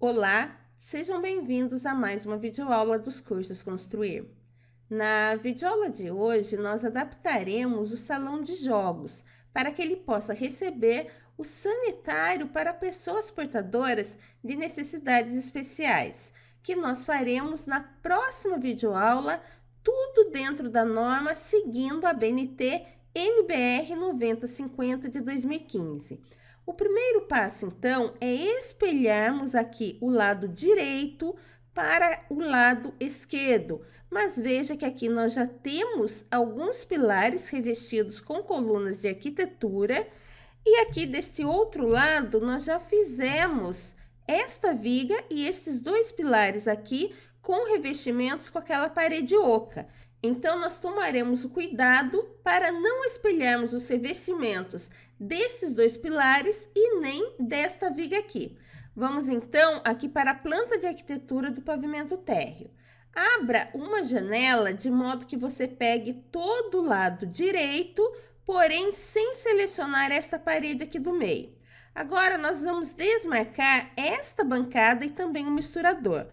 Olá, sejam bem-vindos a mais uma videoaula dos cursos Construir. Na videoaula de hoje, nós adaptaremos o salão de jogos para que ele possa receber o sanitário para pessoas portadoras de necessidades especiais, que nós faremos na próxima videoaula, tudo dentro da norma, seguindo a BNT NBR 9050 de 2015. O primeiro passo, então, é espelharmos aqui o lado direito para o lado esquerdo. Mas veja que aqui nós já temos alguns pilares revestidos com colunas de arquitetura e aqui deste outro lado, nós já fizemos esta viga e estes dois pilares aqui com revestimentos com aquela parede oca. Então, nós tomaremos o cuidado para não espelharmos os revestimentos destes dois pilares e nem desta viga aqui. Vamos então aqui para a planta de arquitetura do pavimento térreo. Abra uma janela de modo que você pegue todo o lado direito porém sem selecionar esta parede aqui do meio. Agora, nós vamos desmarcar esta bancada e também o misturador.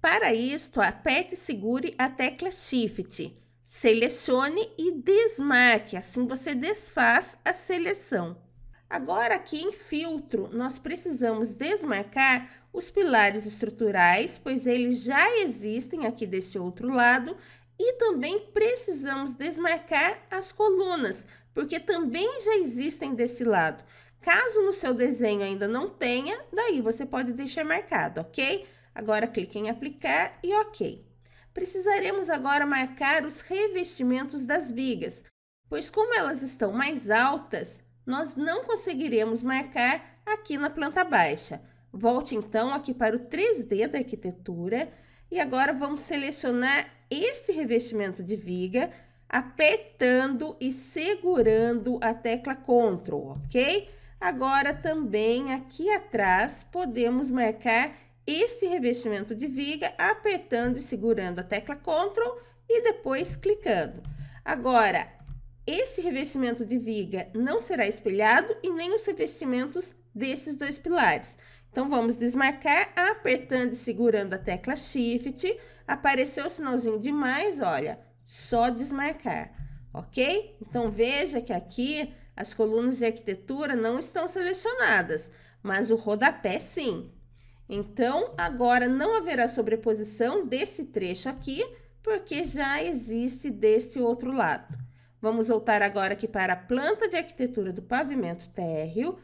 Para isto, aperte e segure a tecla Shift, selecione e desmarque, assim você desfaz a seleção. Agora, aqui em filtro, nós precisamos desmarcar os pilares estruturais, pois eles já existem aqui desse outro lado, e também precisamos desmarcar as colunas, porque também já existem desse lado. Caso no seu desenho ainda não tenha, daí você pode deixar marcado, ok? Agora clique em aplicar e ok. Precisaremos agora marcar os revestimentos das vigas, pois como elas estão mais altas, nós não conseguiremos marcar aqui na planta baixa. Volte então aqui para o 3D da arquitetura e agora vamos selecionar este revestimento de viga apertando e segurando a tecla Ctrl, ok? Agora também aqui atrás podemos marcar esse revestimento de viga apertando e segurando a tecla Ctrl e depois clicando. Agora, esse revestimento de viga não será espelhado e nem os revestimentos desses dois pilares. Então, vamos desmarcar apertando e segurando a tecla Shift. Apareceu o sinalzinho de mais, olha, só desmarcar, ok? Então veja que aqui as colunas de arquitetura não estão selecionadas, mas o rodapé sim. Então agora não haverá sobreposição desse trecho aqui, porque já existe deste outro lado. Vamos voltar agora aqui para a planta de arquitetura do pavimento térreo.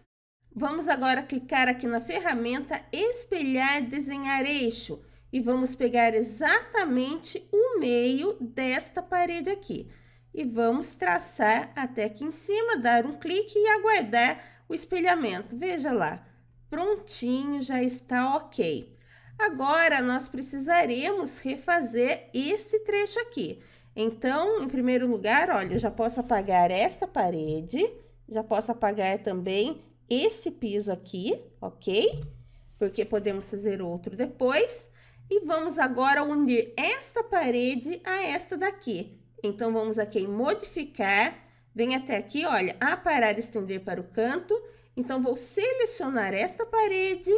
Vamos agora clicar aqui na ferramenta espelhar desenhar eixo e vamos pegar exatamente o meio desta parede aqui. E vamos traçar até aqui em cima, dar um clique e aguardar o espelhamento. Veja lá, prontinho, já está ok. Agora, nós precisaremos refazer este trecho aqui. Então, em primeiro lugar, olha, eu já posso apagar esta parede, já posso apagar também este piso aqui, ok? Porque podemos fazer outro depois. E vamos agora unir esta parede a esta daqui. Então, vamos aqui em modificar, vem até aqui, olha, aparar estender para o canto. Então, vou selecionar esta parede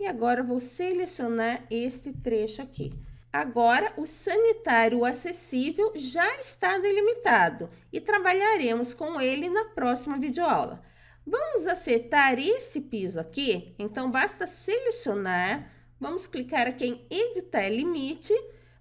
e agora vou selecionar este trecho aqui. Agora, o sanitário acessível já está delimitado e trabalharemos com ele na próxima videoaula. Vamos acertar esse piso aqui? Então, basta selecionar Vamos clicar aqui em editar limite.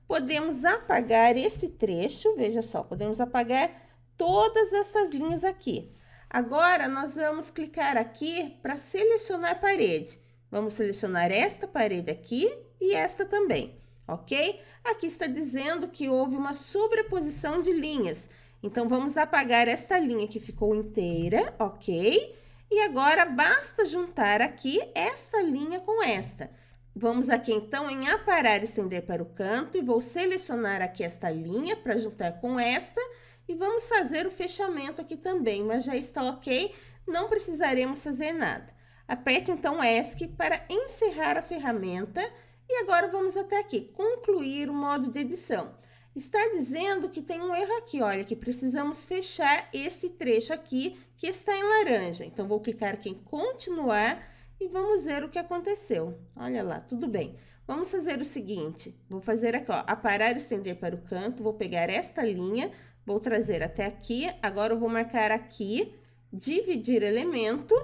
Podemos apagar esse trecho, veja só, podemos apagar todas essas linhas aqui. Agora, nós vamos clicar aqui para selecionar parede. Vamos selecionar esta parede aqui e esta também, ok? Aqui está dizendo que houve uma sobreposição de linhas. Então, vamos apagar esta linha que ficou inteira, ok? E agora, basta juntar aqui esta linha com esta. Vamos aqui então em aparar e estender para o canto e vou selecionar aqui esta linha para juntar com esta e vamos fazer o fechamento aqui também, mas já está ok, não precisaremos fazer nada. Aperte então ESC para encerrar a ferramenta e agora vamos até aqui, concluir o modo de edição. Está dizendo que tem um erro aqui, olha, que precisamos fechar este trecho aqui que está em laranja. Então, vou clicar aqui em continuar e vamos ver o que aconteceu. Olha lá, tudo bem. Vamos fazer o seguinte, vou fazer aqui, ó, aparar e estender para o canto, vou pegar esta linha, vou trazer até aqui, agora eu vou marcar aqui, dividir elemento,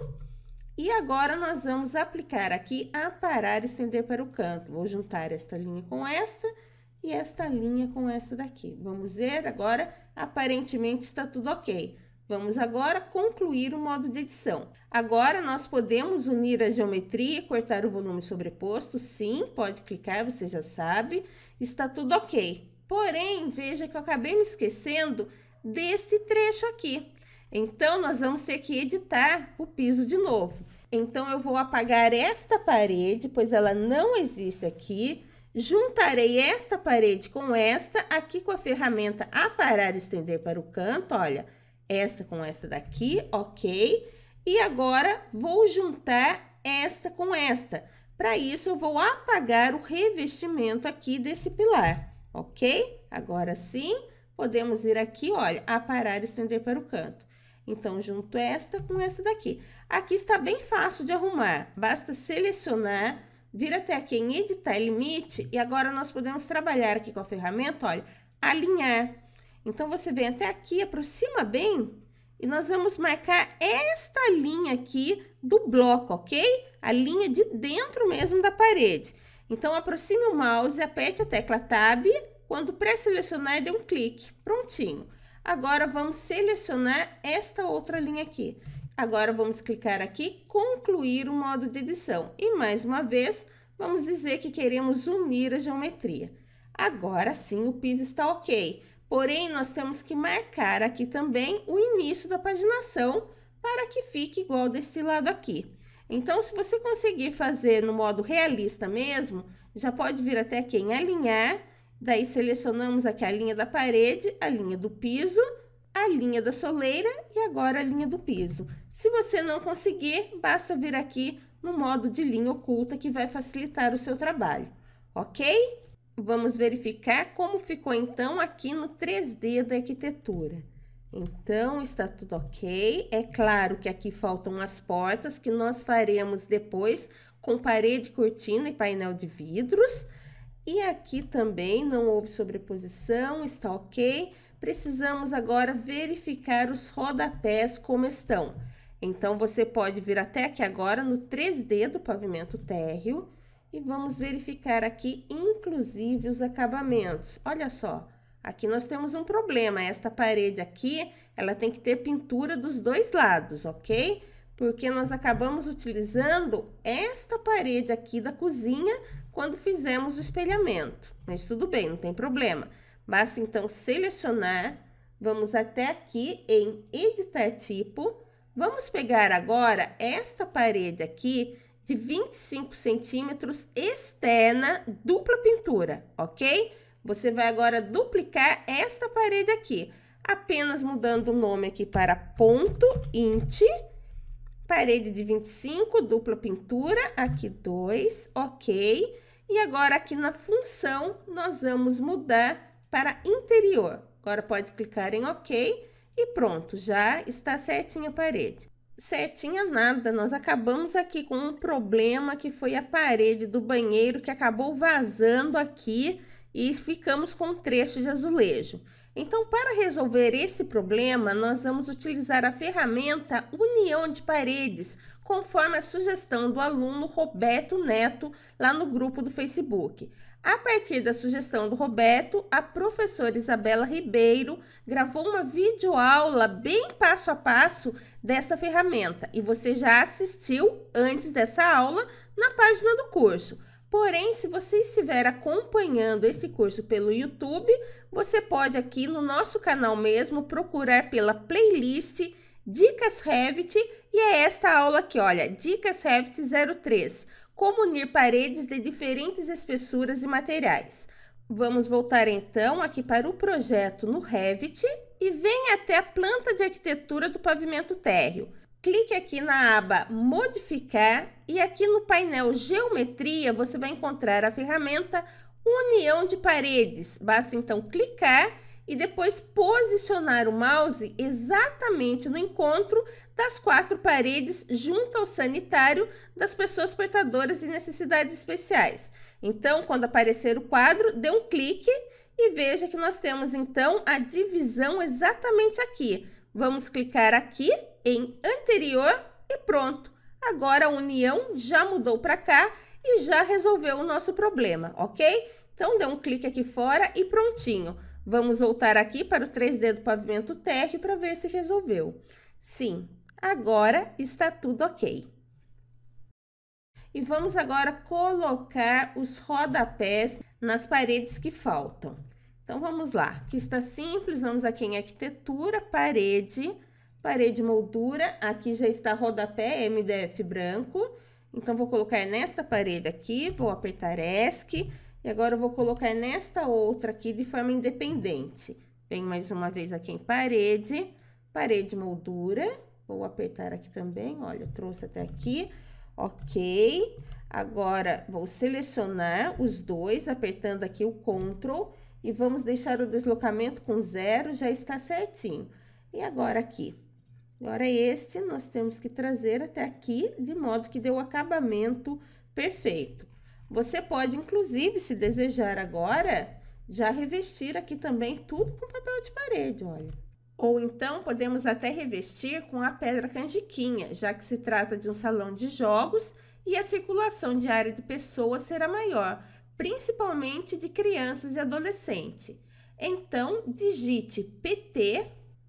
e agora nós vamos aplicar aqui, aparar e estender para o canto. Vou juntar esta linha com esta, e esta linha com esta daqui. Vamos ver agora, aparentemente está tudo ok. Vamos agora concluir o modo de edição. Agora, nós podemos unir a geometria e cortar o volume sobreposto. Sim, pode clicar, você já sabe. Está tudo ok. Porém, veja que eu acabei me esquecendo deste trecho aqui. Então, nós vamos ter que editar o piso de novo. Então, eu vou apagar esta parede, pois ela não existe aqui. Juntarei esta parede com esta, aqui com a ferramenta aparar e estender para o canto, olha esta com esta daqui, ok? E agora vou juntar esta com esta. Para isso, eu vou apagar o revestimento aqui desse pilar, ok? Agora sim, podemos ir aqui, olha, aparar e estender para o canto. Então, junto esta com esta daqui. Aqui está bem fácil de arrumar, basta selecionar, vir até aqui em editar limite e agora nós podemos trabalhar aqui com a ferramenta, olha, alinhar. Então, você vem até aqui, aproxima bem e nós vamos marcar esta linha aqui do bloco, ok? A linha de dentro mesmo da parede. Então, aproxime o mouse, aperte a tecla Tab, quando pré-selecionar, dê um clique. Prontinho. Agora, vamos selecionar esta outra linha aqui. Agora, vamos clicar aqui, concluir o modo de edição. E, mais uma vez, vamos dizer que queremos unir a geometria. Agora sim, o piso está ok. Porém, nós temos que marcar aqui também o início da paginação para que fique igual desse lado aqui. Então, se você conseguir fazer no modo realista mesmo, já pode vir até aqui em alinhar, daí selecionamos aqui a linha da parede, a linha do piso, a linha da soleira e agora a linha do piso. Se você não conseguir, basta vir aqui no modo de linha oculta que vai facilitar o seu trabalho, ok? vamos verificar como ficou então aqui no 3D da arquitetura. Então, está tudo ok. É claro que aqui faltam as portas, que nós faremos depois com parede, cortina e painel de vidros. E aqui também não houve sobreposição, está ok. Precisamos agora verificar os rodapés como estão. Então, você pode vir até aqui agora no 3D do pavimento térreo e vamos verificar aqui, inclusive, os acabamentos. Olha só, aqui nós temos um problema. Esta parede aqui, ela tem que ter pintura dos dois lados, ok? Porque nós acabamos utilizando esta parede aqui da cozinha quando fizemos o espelhamento. Mas tudo bem, não tem problema. Basta, então, selecionar. Vamos até aqui em editar tipo. Vamos pegar agora esta parede aqui de 25 centímetros externa, dupla pintura, ok? Você vai agora duplicar esta parede aqui, apenas mudando o nome aqui para ponto int, parede de 25, dupla pintura, aqui 2, ok? E agora aqui na função nós vamos mudar para interior. Agora pode clicar em ok e pronto, já está certinha a parede. Setinha nada, nós acabamos aqui com um problema que foi a parede do banheiro que acabou vazando aqui e ficamos com um trecho de azulejo. Então, para resolver esse problema, nós vamos utilizar a ferramenta União de Paredes, conforme a sugestão do aluno Roberto Neto lá no grupo do Facebook. A partir da sugestão do Roberto, a professora Isabela Ribeiro gravou uma videoaula bem passo a passo dessa ferramenta e você já assistiu antes dessa aula na página do curso. Porém, se você estiver acompanhando esse curso pelo YouTube, você pode aqui no nosso canal mesmo procurar pela playlist Dicas Revit e é esta aula aqui, olha, Dicas Revit 03 como unir paredes de diferentes espessuras e materiais. Vamos voltar então aqui para o projeto no Revit e venha até a planta de arquitetura do pavimento térreo. Clique aqui na aba Modificar e aqui no painel Geometria você vai encontrar a ferramenta União de Paredes. Basta então clicar e depois posicionar o mouse exatamente no encontro das quatro paredes junto ao sanitário das pessoas portadoras de necessidades especiais. Então, quando aparecer o quadro, dê um clique e veja que nós temos então a divisão exatamente aqui. Vamos clicar aqui em anterior e pronto. Agora a união já mudou para cá e já resolveu o nosso problema, ok? Então, dê um clique aqui fora e prontinho. Vamos voltar aqui para o 3D do pavimento térreo para ver se resolveu. Sim, agora está tudo ok. E vamos agora colocar os rodapés nas paredes que faltam. Então, vamos lá. Aqui está simples, vamos aqui em arquitetura, parede, parede moldura. Aqui já está rodapé MDF branco. Então, vou colocar nesta parede aqui, vou apertar ESC, e agora eu vou colocar nesta outra aqui de forma independente. Venho mais uma vez aqui em parede, parede moldura. Vou apertar aqui também, olha, trouxe até aqui. Ok. Agora, vou selecionar os dois, apertando aqui o Ctrl. E vamos deixar o deslocamento com zero, já está certinho. E agora aqui. Agora este, nós temos que trazer até aqui, de modo que dê o acabamento perfeito. Você pode, inclusive, se desejar agora, já revestir aqui também tudo com papel de parede, olha. Ou então podemos até revestir com a pedra canjiquinha, já que se trata de um salão de jogos e a circulação diária de pessoas será maior, principalmente de crianças e adolescentes. Então, digite PT.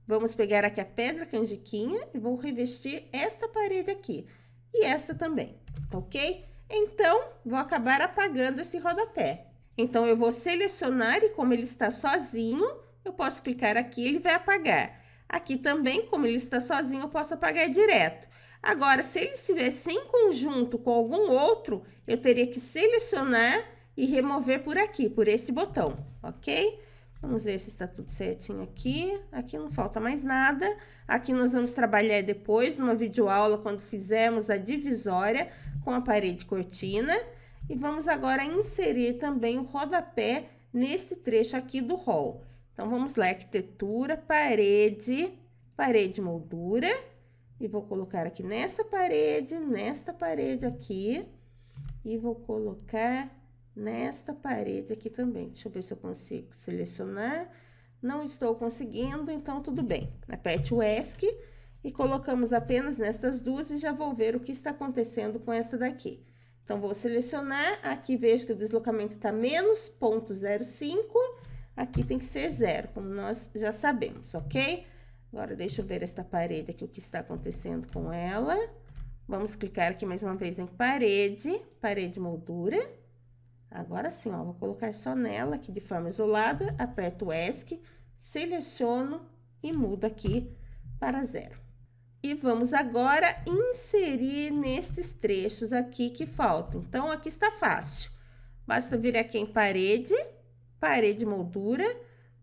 Vamos pegar aqui a pedra canjiquinha e vou revestir esta parede aqui e esta também, tá ok? Então, vou acabar apagando esse rodapé. Então, eu vou selecionar e como ele está sozinho, eu posso clicar aqui ele vai apagar. Aqui também, como ele está sozinho, eu posso apagar direto. Agora, se ele estiver sem conjunto com algum outro, eu teria que selecionar e remover por aqui, por esse botão, ok? Vamos ver se está tudo certinho aqui. Aqui não falta mais nada. Aqui nós vamos trabalhar depois, numa videoaula, quando fizermos a divisória com a parede cortina. E vamos agora inserir também o rodapé neste trecho aqui do hall. Então, vamos lá, arquitetura, parede, parede moldura. E vou colocar aqui nesta parede, nesta parede aqui. E vou colocar nesta parede aqui também. Deixa eu ver se eu consigo selecionar. Não estou conseguindo, então tudo bem. Aperte o ESC e colocamos apenas nestas duas e já vou ver o que está acontecendo com esta daqui. Então, vou selecionar, aqui vejo que o deslocamento está menos 0.05, aqui tem que ser zero, como nós já sabemos, ok? Agora, deixa eu ver esta parede aqui, o que está acontecendo com ela. Vamos clicar aqui mais uma vez em parede, parede moldura. Agora sim, ó, vou colocar só nela aqui de forma isolada, aperto o ESC, seleciono e mudo aqui para zero. E vamos agora inserir nestes trechos aqui que faltam. Então, aqui está fácil. Basta vir aqui em parede, parede moldura,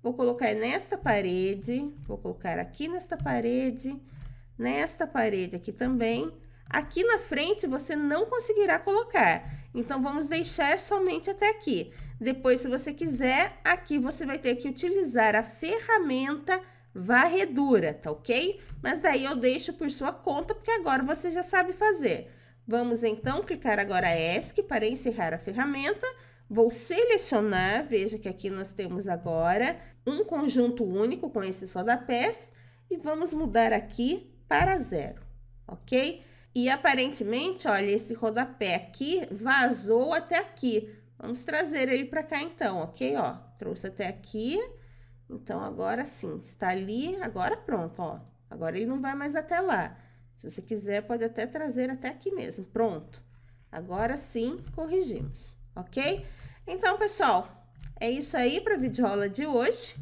vou colocar nesta parede, vou colocar aqui nesta parede, nesta parede aqui também, Aqui na frente você não conseguirá colocar, então vamos deixar somente até aqui. Depois, se você quiser, aqui você vai ter que utilizar a ferramenta varredura, tá ok? Mas daí eu deixo por sua conta, porque agora você já sabe fazer. Vamos então clicar agora ESC para encerrar a ferramenta. Vou selecionar, veja que aqui nós temos agora um conjunto único com esses rodapés e vamos mudar aqui para zero, ok? E aparentemente, olha, esse rodapé aqui vazou até aqui. Vamos trazer ele para cá então, ok? Ó, trouxe até aqui. Então, agora sim, está ali, agora pronto, ó. Agora ele não vai mais até lá. Se você quiser, pode até trazer até aqui mesmo. Pronto. Agora sim, corrigimos, ok? Então, pessoal, é isso aí para a videoaula de hoje.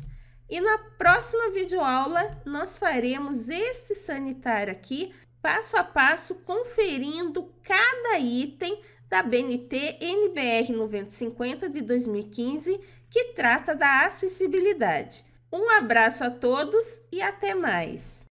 E na próxima videoaula, nós faremos este sanitário aqui passo a passo, conferindo cada item da BNT NBR 9050 de 2015, que trata da acessibilidade. Um abraço a todos e até mais!